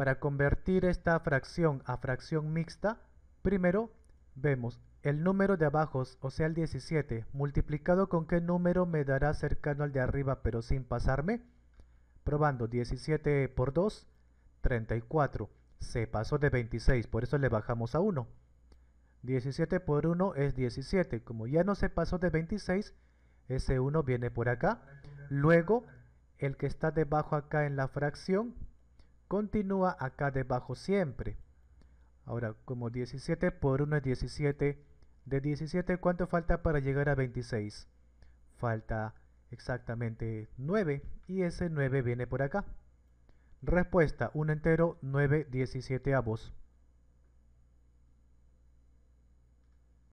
Para convertir esta fracción a fracción mixta, primero vemos el número de abajo, o sea el 17, multiplicado con qué número me dará cercano al de arriba pero sin pasarme. Probando 17 por 2, 34. Se pasó de 26, por eso le bajamos a 1. 17 por 1 es 17. Como ya no se pasó de 26, ese 1 viene por acá. Luego, el que está debajo acá en la fracción Continúa acá debajo siempre. Ahora, como 17 por 1 es 17. De 17, ¿cuánto falta para llegar a 26? Falta exactamente 9. Y ese 9 viene por acá. Respuesta, 1 entero, 9 17 avos.